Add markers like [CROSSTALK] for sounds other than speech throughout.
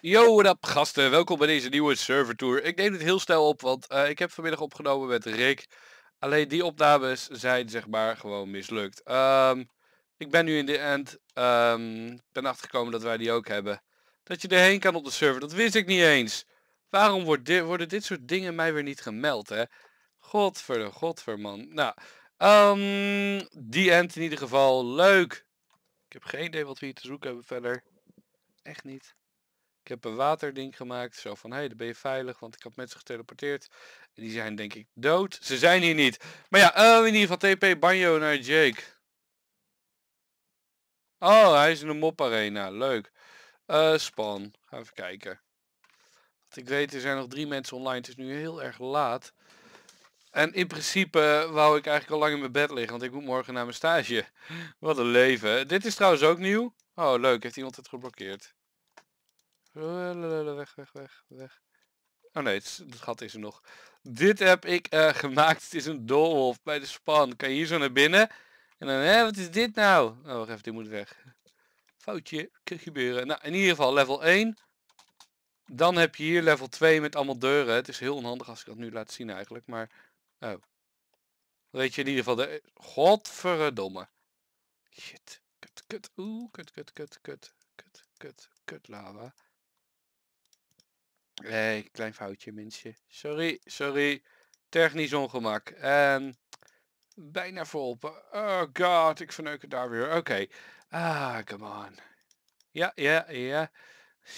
Yo, what gasten. Welkom bij deze nieuwe tour. Ik neem het heel snel op, want eh, ik heb vanmiddag opgenomen met Rick. Alleen die opnames zijn zeg maar gewoon mislukt. Ehm, ik ben nu in de end. Um, ben achtergekomen dat wij die ook hebben. Dat je erheen kan op de server, dat wist ik niet eens. Waarom wordt dit, worden dit soort dingen mij weer niet gemeld, hè? Godver de godver, man. Nou, Um, die end in ieder geval. Leuk. Ik heb geen idee wat we hier te zoeken hebben verder. Echt niet. Ik heb een waterding gemaakt. Zo van, hé, hey, dan ben je veilig. Want ik had mensen geteleporteerd. En die zijn denk ik dood. Ze zijn hier niet. Maar ja, ehm, in ieder geval TP Banjo naar Jake. Oh, hij is in de mop arena. Leuk. Eh, span. Ga even kijken. Wat ik weet, er zijn nog drie mensen online. Het is nu heel erg laat. En in principe wou ik eigenlijk al lang in mijn bed liggen, want ik moet morgen naar mijn stage. [LAUGHS] Wat een leven. Dit is trouwens ook nieuw. Oh, leuk. Heeft iemand het geblokkeerd? Weg, weg, weg, weg. Oh nee, het, gat is er nog. Dit heb ik eh, [LAUGHS] gemaakt. Het is een doolhof bij de span. Kan je hier zo naar binnen? En dan, hè, wat is dit nou? Oh, wacht even, dit moet weg. Foutje, kan gebeuren. Nou, in ieder geval level 1. Dan heb je hier level 2 met allemaal deuren. Het is heel onhandig als ik dat nu laat zien eigenlijk, maar... Oh. Weet je in ieder geval de... Eh, godverdomme. Shit. Kut, kut. Oeh, kut, kut, kut, kut. Kut, kut, kut lava. Hé, klein foutje mensen. Sorry, sorry. Technisch ongemak. En ehm, bijna verholpen. Oh god, ik verneuk het daar weer. Oké. Ah, come on. Ja, ja, ja.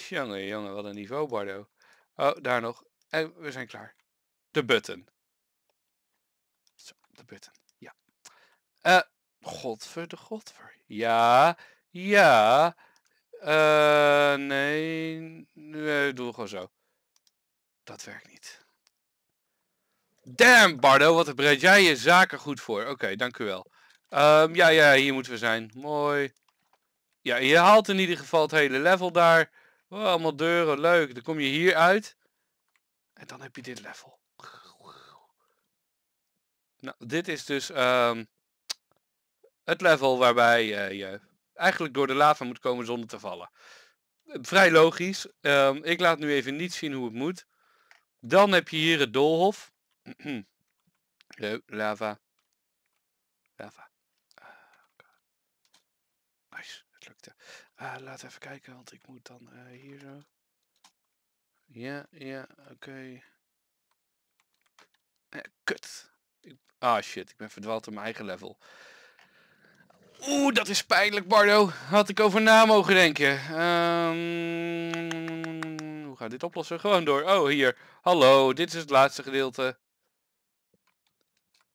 Jongen, jongen, wat een niveau, Bardo. Oh, daar nog. En we zijn klaar. De button de button. Ja. Eh, godver de godver. Ja. Ja. Uh, nee. nee. Doe gewoon zo. Dat werkt niet. Damn, Bardo, wat breed jij je zaken goed voor. Oké, dank u wel. Ehm, ja, ja, hier moeten we zijn. Mooi. Ja, je haalt in ieder geval het hele level daar. Oh, allemaal deuren, leuk. Dan kom je hier uit. En dan heb je dit level. Nou, dit is dus ehm, het level waarbij eh, je eigenlijk door de lava moet komen zonder te vallen. Ehm, vrij logisch. Ehm, ik laat nu even niet zien hoe het moet. Dan heb je hier het doolhof. [CLEARS THROAT] lava. Lava. Ah, nice, het lukte. Uh, laat even kijken, want ik moet dan eh, hier zo. Ja, ja, oké. Eh, kut. Ah shit, ik ben verdwaald op mijn eigen level. Oeh, dat is pijnlijk, Bardo. Had ik over na mogen denken. Ehm, hoe ga we dit oplossen? Gewoon door. Oh, hier. Hallo, dit is het laatste gedeelte.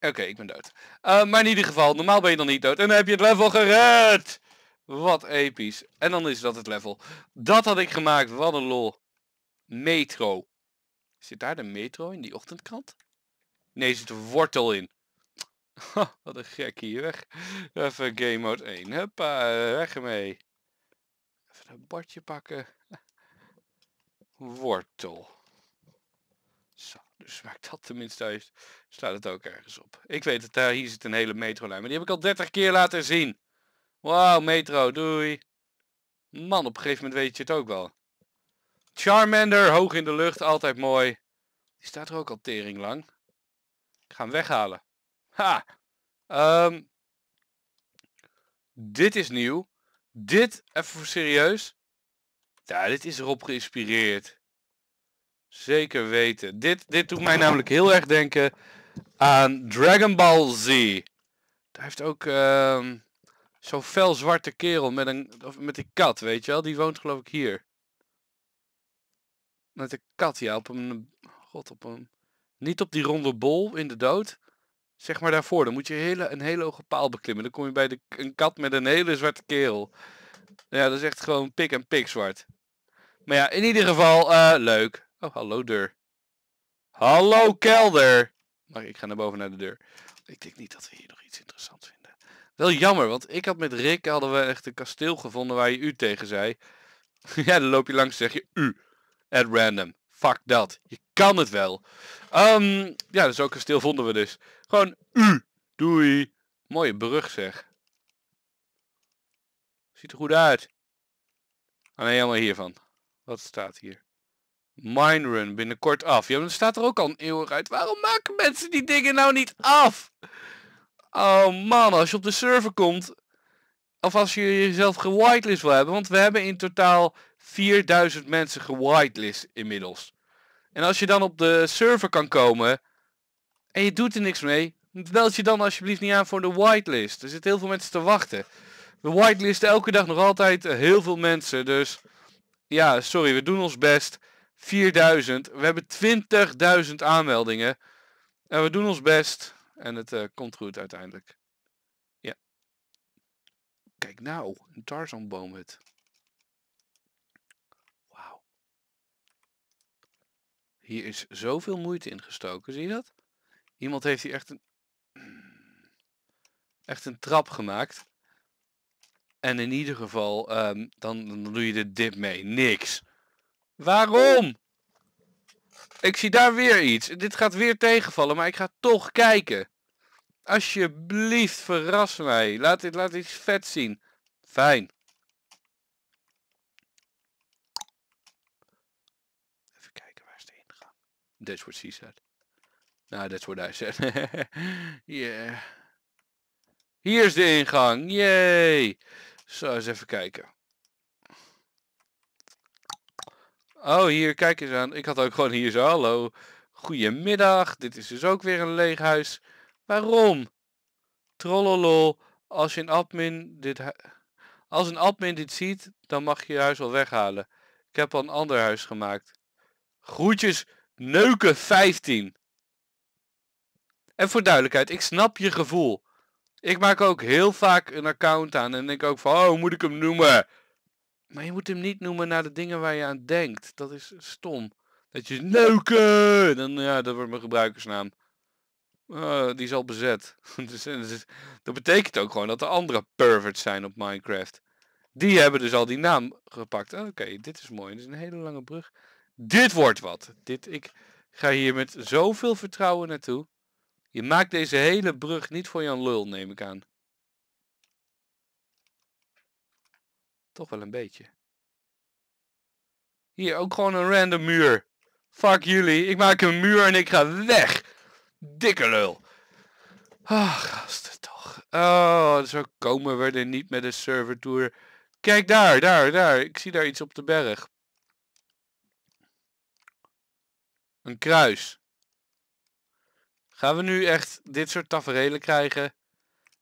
Oké, ik ben dood. Eh, maar in ieder geval, normaal ben je dan niet dood. En dan heb je het level gered! Wat episch. En dan is dat het level. Dat had ik gemaakt. Wat een lol. Metro. Zit daar de metro in die ochtendkrant? Nee, er zit een wortel in. [LAUGHS] Wat een gek hier, weg. Even game mode 1. Huppa, weg ermee. Even een bordje pakken. Wortel. Zo, dus waar dat tenminste uit, staat het ook ergens op. Ik weet het, daar hier zit een hele metrolijn. Maar die heb ik al 30 keer laten zien. Wauw, metro, doei. Man, op een gegeven moment weet je het ook wel. Charmander, hoog in de lucht, altijd mooi. Die staat er ook al tering lang gaan weghalen. Ha! Ehm, dit is nieuw. Dit, even voor serieus. Ja, dit is erop geïnspireerd. Zeker weten. Dit, dit doet mij namelijk heel erg denken aan Dragon Ball Z. Daar heeft ook um, zo'n fel zwarte kerel met, een, met die kat, weet je wel. Die woont geloof ik hier. Met de kat, ja, op een... God, op een... Niet op die ronde bol in de dood. Zeg maar daarvoor. Dan moet je hele, een hele hoge paal beklimmen. Dan kom je bij de, een kat met een hele zwarte kerel. Ja, dat is echt gewoon pik en pik zwart. Maar ja, in ieder geval, eh, leuk. Oh, hallo deur. Hallo kelder. Maar ik ga naar boven naar de deur. Ik denk niet dat we hier nog iets interessants vinden. Wel jammer, want ik had met Rick hadden we echt een kasteel gevonden waar je u tegen zei. [LAUGHS] ja, dan loop je langs en zeg je u. At random. Fuck dat. Je kan het wel. Um, ja, dus ook een stil vonden we dus. Gewoon u. Doei. Mooie brug zeg. Ziet er goed uit. Ah nee, helemaal hiervan. Wat staat hier? Mine Run binnenkort af. Ja, dan staat er ook al een eeuw uit. Waarom maken mensen die dingen nou niet af? Oh man, als je op de server komt... Of als je jezelf gewhitelist wil hebben. Want we hebben in totaal 4000 mensen gewhitelist inmiddels. En als je dan op de server kan komen en je doet er niks mee, meld je dan alsjeblieft niet aan voor de whitelist. Er zitten heel veel mensen te wachten. De whitelist elke dag nog altijd eh, heel veel mensen. Dus ja, sorry, we doen ons best. 4000. We hebben 20.000 aanmeldingen. En we doen ons best. En het eh, komt goed uiteindelijk. Ja. Kijk nou, een Tarzanboom het. Hier is zoveel moeite in gestoken, zie je dat? Iemand heeft hier echt een... [CLEARS THROAT] Echt een trap gemaakt. En in ieder geval, ehm, dan, dan doe je er dit mee. Niks. Waarom? Ik zie daar weer iets. Dit gaat weer tegenvallen, maar ik ga toch kijken. Alsjeblieft, verras mij. Laat dit, laat iets vet zien. Fijn. That's what she said. Nou, that's what I said. [LAUGHS] yeah. Hier is de ingang. Yay. Zo, eens even kijken. Oh, hier, kijk eens aan. Ik had ook gewoon hier zo, hallo. Goedemiddag. Dit is dus ook weer een leeg huis. Waarom? Trollolol. Als je een admin dit... Als een admin dit ziet, dan mag je je huis al weghalen. Ik heb al een ander huis gemaakt. Groetjes, Neuken 15. En voor duidelijkheid, ik snap je gevoel. Ik maak ook heel vaak een account aan en denk ook van, oh, hoe moet ik hem noemen? Maar je moet hem niet noemen naar de dingen waar je aan denkt. Dat is stom. Dat je neuken, dan ja, dat wordt mijn gebruikersnaam. Oh, die is al bezet. [LAUGHS] Dus, eh, dus, dat betekent ook gewoon dat er andere perverts zijn op Minecraft. Die hebben dus al die naam gepakt. Oké, dit is mooi. Dit is een hele lange brug. Dit wordt wat. Dit, ik ga hier met zoveel vertrouwen naartoe. Je maakt deze hele brug niet voor Jan Lul, neem ik aan. Toch wel een beetje. Hier, ook gewoon een random muur. Fuck jullie, ik maak een muur en ik ga weg. Dikke lul. Ah, gasten toch. Oh, zo komen we er niet met een server tour. Kijk daar, daar, daar. Ik zie daar iets op de berg. Een kruis. Gaan we nu echt dit soort taferelen krijgen?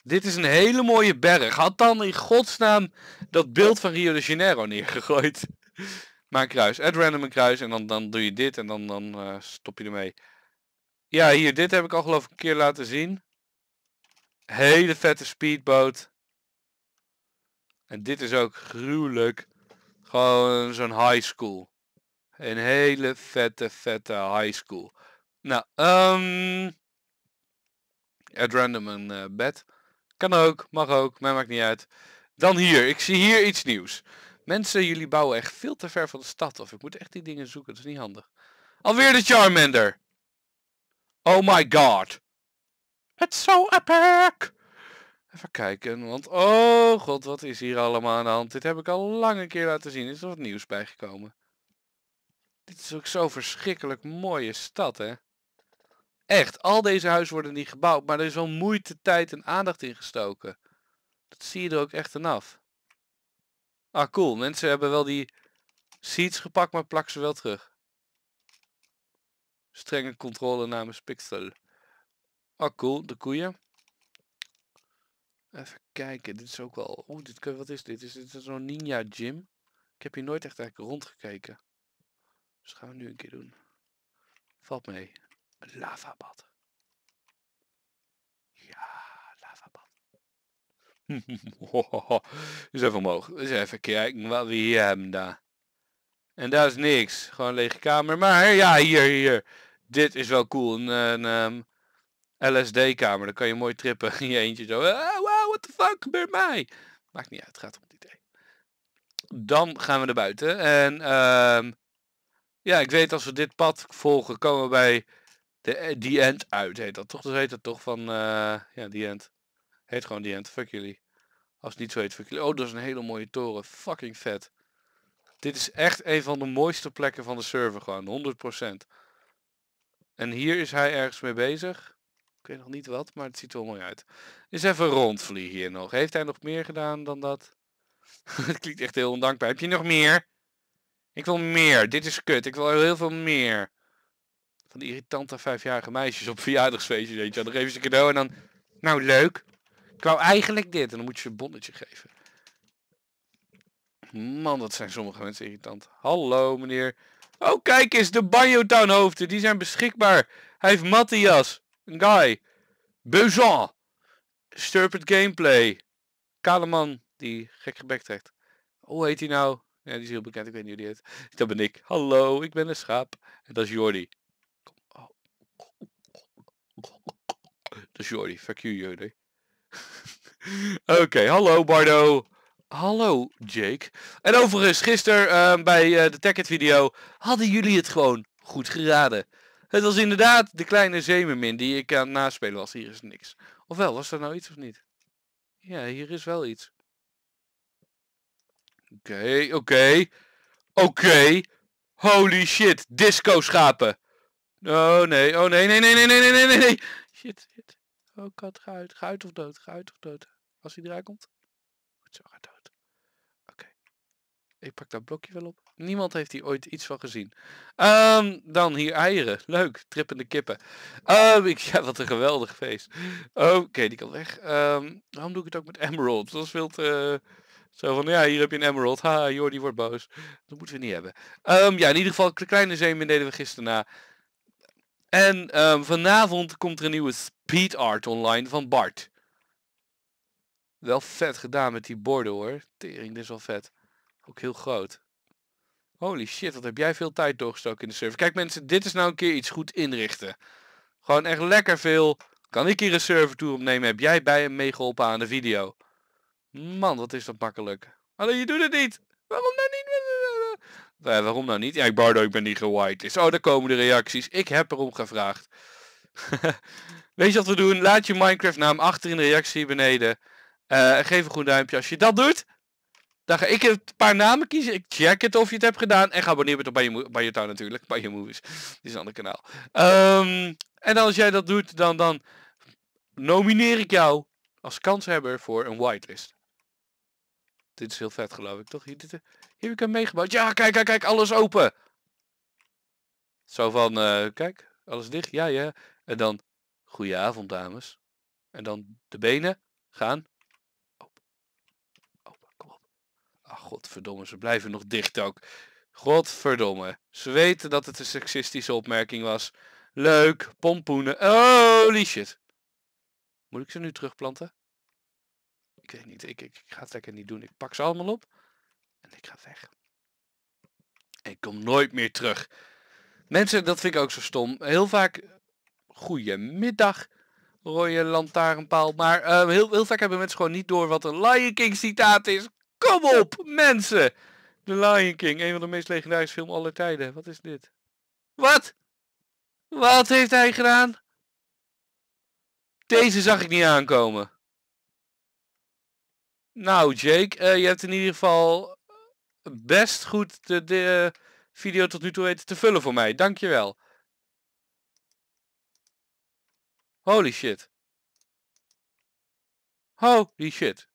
Dit is een hele mooie berg. Had dan in godsnaam dat beeld van Rio de Janeiro neergegooid. [LAUGHS] maar een kruis. At random een kruis. En dan, dan doe je dit. En dan, dan eh, stop je ermee. Ja, hier. Dit heb ik al geloof ik een keer laten zien. Hele vette speedboot. En dit is ook gruwelijk. Gewoon zo'n high school. Een hele vette, vette high school. Nou, um, at random een eh, bed. Kan ook, mag ook, mij maakt niet uit. Dan hier, ik zie hier iets nieuws. Mensen, jullie bouwen echt veel te ver van de stad of. Ik moet echt die dingen zoeken, dat is niet handig. Alweer de Charmander. Oh my god. It's so epic. Even kijken, want oh god, wat is hier allemaal aan de hand? Dit heb ik al lang een keer laten zien. Is er wat nieuws bijgekomen? Dit is ook zo verschrikkelijk mooie stad, hè? Echt, al deze huizen worden niet gebouwd, maar er is wel moeite, tijd en aandacht in gestoken. Dat zie je er ook echt vanaf. af. Ah, cool. Mensen hebben wel die seats gepakt, maar plak ze wel terug. Strenge controle namens Pixel. Ah, cool. De koeien. Even kijken. Dit is ook wel... Oeh, dit, wat is dit? Is dit zo'n ninja gym? Ik heb hier nooit echt rondgekeken. Dus gaan we nu een keer doen. Valt mee. Een lavabad. Ja, lavabad. [LAUGHS] Is even omhoog. Eens even kijken wat we hier hebben daar. En daar is niks. Gewoon een lege kamer. Maar ja, hier, hier. Dit is wel cool. Een, ehm, LSD-kamer. Dan kan je mooi trippen je eentje zo. Eh, wow, what the fuck gebeurt mij? Maakt niet uit. Het gaat om het idee. Dan gaan we naar buiten. En um, ja, ik weet als we dit pad volgen, komen we bij de die eh, End uit. Heet dat toch? Dus heet dat toch van... eh. ja, die End. Heet gewoon die End. Fuck jullie. Als het niet zo heet, fuck jullie. Oh, dat is een hele mooie toren. Fucking vet. Dit is echt een van de mooiste plekken van de server gewoon. 100%. En hier is hij ergens mee bezig. Ik weet nog niet wat, maar het ziet er wel mooi uit. Is even rondvliegen hier nog. Heeft hij nog meer gedaan dan dat? [LAUGHS] Het klinkt echt heel ondankbaar. Heb je nog meer? Ik wil meer. Dit is kut. Ik wil heel veel meer. Van die irritante vijfjarige meisjes op verjaardagsfeestjes. Weet je. Dan geven ze een cadeau en dan... Nou, leuk. Ik wou eigenlijk dit. En dan moet je een bonnetje geven. Man, dat zijn sommige mensen irritant. Hallo, meneer. Oh, kijk eens. De Banjo Town hoofden. Die zijn beschikbaar. Hij heeft Matthias. Een guy. Beuzan. Sturpid Gameplay. Kaleman. Die gek gebek trekt. Hoe heet hij nou? Ja, die is heel bekend. Ik weet niet hoe die heet. Dat ben ik. Hallo, ik ben een schaap. En dat is Jordi. Dat is Jordi. Fuck you, Jordi. [LAUGHS] Oké, hallo Bardo. Hallo Jake. En overigens, gisteren ehm, bij eh, de Tacket video hadden jullie het gewoon goed geraden. Het was inderdaad de kleine zeemermin die ik aan het naspelen was. Hier is niks. Ofwel, was er nou iets of niet? Ja, hier is wel iets. Oké, oké. Oké. Holy shit. Disco schapen. Oh nee, oh nee, nee, nee, nee, nee, nee, nee, nee. Shit, shit. Oh kat, ga uit. Ga uit of dood. Ga uit of dood. Als hij eruit komt. Goed zo, ga dood. Oké. Ik pak dat blokje wel op. Niemand heeft hier ooit iets van gezien. Um, dan hier eieren. Leuk. Trippende kippen. Um, ik, [LAUGHS] ja, wat een geweldig feest. Oké, die kan weg. Um, waarom doe ik het ook met emeralds? Dat is veel te... Zo van, ja, hier heb je een emerald. Ha, Jordi wordt boos. Dat moeten we niet hebben. Ehm, ja, in ieder geval, kleine zeemeermin deden we gisteren na. En ehm, vanavond komt er een nieuwe speed art online van Bart. Wel vet gedaan met die borden hoor. Tering, dit is wel vet. Ook heel groot. Holy shit, wat heb jij veel tijd doorgestoken in de server. Kijk mensen, dit is nou een keer iets goed inrichten. Gewoon echt lekker veel. Kan ik hier een server toe opnemen? Heb jij bij hem meegeholpen aan de video? Man, wat is dat makkelijk. Alleen je doet het niet. Waarom nou niet? [LAUGHS] Nou waarom nou niet? Ja, ik Bardo, ik ben niet gewhitelist. Dus, oh, daar komen de reacties. Ik heb erom gevraagd. [LAUGHS] Weet je wat we doen? Laat je Minecraft naam achter in de reactie beneden. Uh, geef een goed duimpje als je dat doet. Dan ga ik een paar namen kiezen. Ik check het of je het hebt gedaan. En ga abonneren op bij je, bij je tuin natuurlijk. Bij je movies. Dit is een ander kanaal. Ehm, en als jij dat doet, dan, dan nomineer ik jou als kanshebber voor een whitelist. Dit is heel vet geloof ik, toch? Hier, dit, eh, heb ik hem meegebouwd. Ja, kijk, kijk, kijk, alles open. Zo van, eh, kijk, alles dicht. Ja, ja. En dan, goeie avond dames. En dan de benen gaan. Open. Open, kom op. Ach, godverdomme, ze blijven nog dicht ook. Godverdomme. Ze weten dat het een seksistische opmerking was. Leuk, pompoenen. Oh, shit. Moet ik ze nu terugplanten? Ik weet niet, ik, ik ga het lekker niet doen. Ik pak ze allemaal op en ik ga weg. ik kom nooit meer terug. Mensen, dat vind ik ook zo stom. Heel vaak, goedemiddag, rode lantaarnpaal. Maar eh, heel, heel vaak hebben mensen gewoon niet door wat een Lion King citaat is. Kom op, mensen! De Lion King, een van de meest legendarische film aller tijden. Wat is dit? Wat? Wat heeft hij gedaan? Deze zag ik niet aankomen. Nou, Jake, eh, je hebt in ieder geval best goed de, video tot nu toe weten te vullen voor mij. Dankjewel. Holy shit. Holy shit.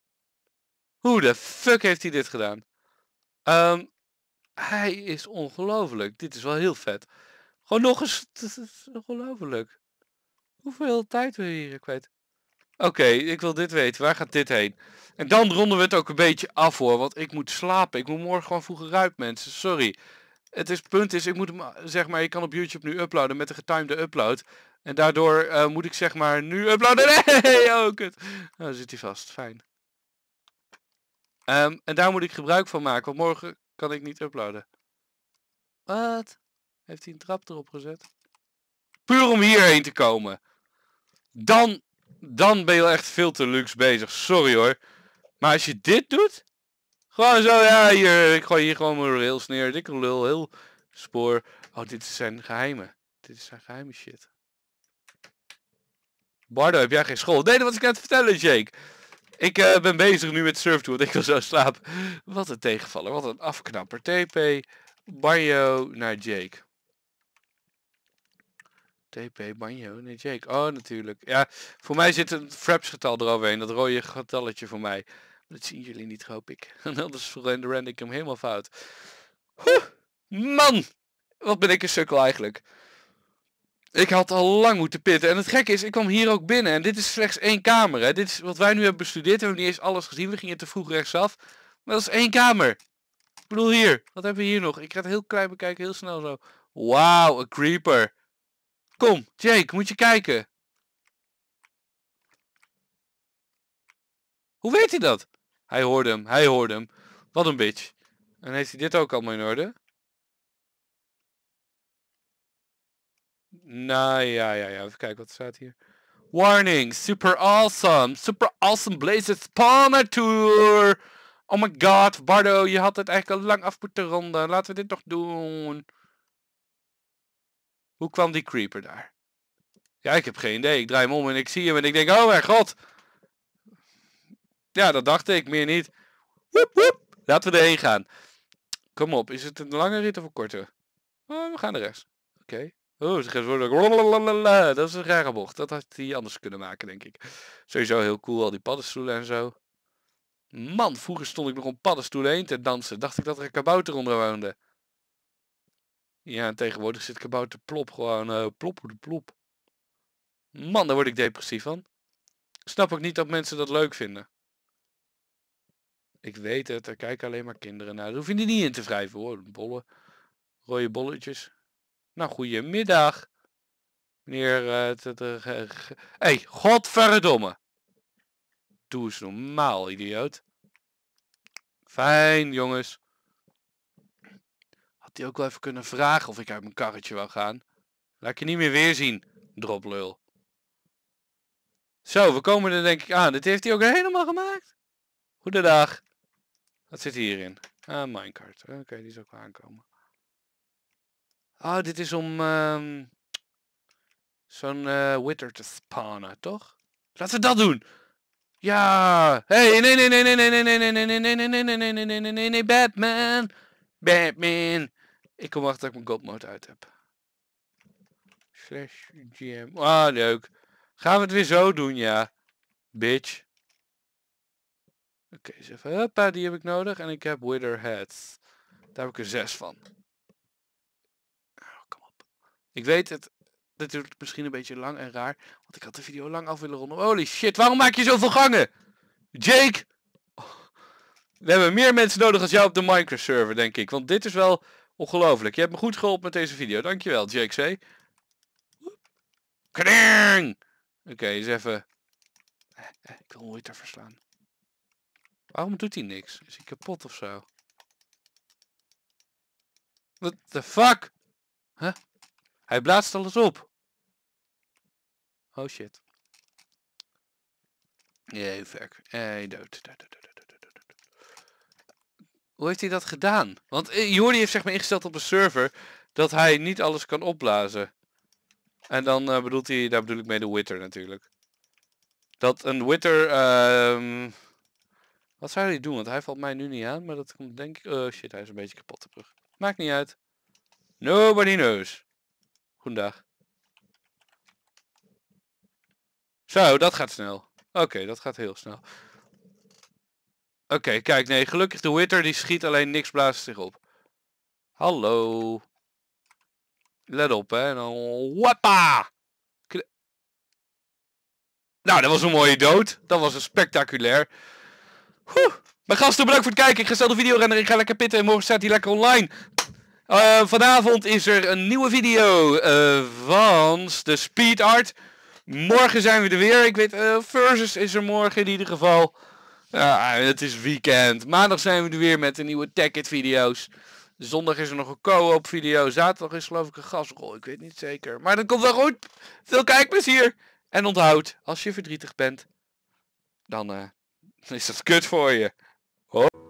Hoe de fuck heeft hij dit gedaan? Ehm, hij is ongelooflijk. Dit is wel heel vet. Gewoon nog eens. Het is ongelooflijk. Hoeveel tijd we hier kwijt. Oké, ik wil dit weten. Waar gaat dit heen? En dan ronden we het ook een beetje af hoor. Want ik moet slapen. Ik moet morgen gewoon vroeger uit, mensen. Sorry. Het is, punt is, ik moet hem, zeg maar, je kan op YouTube nu uploaden met de getimede upload. En daardoor eh, moet ik zeg maar nu uploaden. [LAUGHS] Nee, oh kut. Nou, zit hij vast. Fijn. Ehm, en daar moet ik gebruik van maken, want morgen kan ik niet uploaden. Wat? Heeft hij een trap erop gezet? Puur om hierheen te komen. Dan dan ben je wel echt veel te luxe bezig. Sorry hoor. Maar als je dit doet, gewoon zo, ja, hier, ik gooi hier gewoon mijn rails neer, dikke lul, heel spoor. Oh, dit zijn geheimen. Dit is zijn geheime shit. Bardo, heb jij geen school? Nee, dat was ik net vertellen, Jake. Ik eh, ben bezig nu met surf want ik wil zo slapen. Wat een tegenvaller, wat een afknapper. TP, Barjo naar Jake. TP, Banjo, nee, Jake. Oh, natuurlijk. Ja, voor mij zit een fraps getal eroverheen. Dat rode getalletje voor mij. Dat zien jullie niet, hoop ik. Anders rende ik hem helemaal fout. Hoe, man! Wat ben ik een sukkel eigenlijk. Ik had al lang moeten pitten. En het gekke is, ik kwam hier ook binnen. En dit is slechts één kamer. Hè. Dit is wat wij nu hebben bestudeerd. We hebben niet eens alles gezien. We gingen te vroeg rechtsaf. Maar dat is één kamer. Ik bedoel hier. Wat hebben we hier nog? Ik ga het heel klein bekijken. Heel snel zo. Wauw, een creeper. Kom, Jake, moet je kijken. Hoe weet hij dat? Hij hoorde hem, hij hoorde hem. Wat een bitch. En heeft hij dit ook allemaal in orde? Nou ja, ja, ja. Even kijken wat staat hier. Warning, super awesome. Super awesome blazer Spawner Tour. Oh my god, Bardo, je had het eigenlijk al lang af moeten ronden. Laten we dit toch doen. Hoe kwam die creeper daar? Ja, ik heb geen idee. Ik draai hem om en ik zie hem en ik denk, oh mijn god. Ja, dat dacht ik, meer niet. Woep, woep. Laten we erheen gaan. Kom op, is het een lange rit of een korte? Oh, we gaan de rechts. Oké. Okay. Oh, ze worden... Dat is een rare bocht. Dat had hij anders kunnen maken, denk ik. Sowieso heel cool, al die paddenstoelen en zo. Man, vroeger stond ik nog om paddenstoelen heen te dansen. Dacht ik dat er een kabouter onder woonde. Ja, en tegenwoordig zit te plop gewoon uh, plop plop. Man, daar word ik depressief van. Snap ik niet dat mensen dat leuk vinden. Ik weet het, er kijken alleen maar kinderen naar. Daar hoef je niet in te wrijven hoor. Bollen, rode bolletjes. Nou, goedemiddag. Meneer... Hé, uh, eh, hey, godverdomme. Doe eens normaal, idioot. Fijn, jongens die ook wel even kunnen vragen of ik uit mijn karretje wil gaan. Laat je niet meer weer zien, droplul. Zo, we komen er denk ik aan. Dit heeft hij ook helemaal gemaakt. Goedendag. Wat zit hierin? Ah, minecart. Oké, die is ook wel aankomen. Ah, dit is om zo'n uh, witter te spawnen, toch? Laten we dat doen! Ja! Hey, nee, nee, nee, nee, nee, nee, nee, nee, nee, nee, nee, nee, nee, nee, nee, nee, nee, Batman! Batman! Ik kom wachten dat ik mijn god mode uit heb. Slash GM. Ah, leuk. Gaan we het weer zo doen, ja. Bitch. Oké, okay, even. Hoppa, die heb ik nodig. En ik heb Wither Heads. Daar heb ik er zes van. Oh, kom op. Ik weet het. Dit duurt misschien een beetje lang en raar. Want ik had de video lang af willen ronden. Holy shit, waarom maak je zoveel gangen? Jake! Oh. We hebben meer mensen nodig als jou op de Minecraft server, denk ik. Want dit is wel Ongelooflijk. Je hebt me goed geholpen met deze video. Dankjewel, JXC. Kring! Oké, okay, eens even... Ik wil nooit daar verslaan. Waarom doet hij niks? Is hij kapot of zo? What the fuck? Hij blaast alles op. Oh shit. Jee, verk. Hij dood, dood. Hoe heeft hij dat gedaan? Want eh, Jordi heeft zeg maar ingesteld op een server dat hij niet alles kan opblazen. En dan eh, bedoelt hij, daar bedoel ik mee de witter natuurlijk. Dat een witter... Ehm, wat zou hij doen? Want hij valt mij nu niet aan, maar dat komt denk ik... Oh shit, hij is een beetje kapot de brug. Maakt niet uit. Nobody knows. Goedendag. Zo, dat gaat snel. Oké, dat gaat heel snel. Oké, kijk, nee, gelukkig de Witter die schiet alleen niks blaast zich op. Hallo. Let op, hè. En dan... Wappa! Nou, dat was een mooie dood. Dat was een spectaculair. Mijn gasten, bedankt voor het kijken. Ik ga snel de video rendering Ik ga lekker pitten en morgen staat hij lekker online. Eh, vanavond is er een nieuwe video uh, van de Speed Art. Morgen zijn we er weer. Ik weet, eh, Versus is er morgen in ieder geval het is weekend. Maandag zijn we er weer met de nieuwe tekkit video's. Zondag is er nog een co-op video. Zaterdag is geloof ik een gasrol. Ik weet niet zeker. Maar dan komt wel goed. Veel kijkplezier. En onthoud, als je verdrietig bent, dan eh, is dat kut voor je.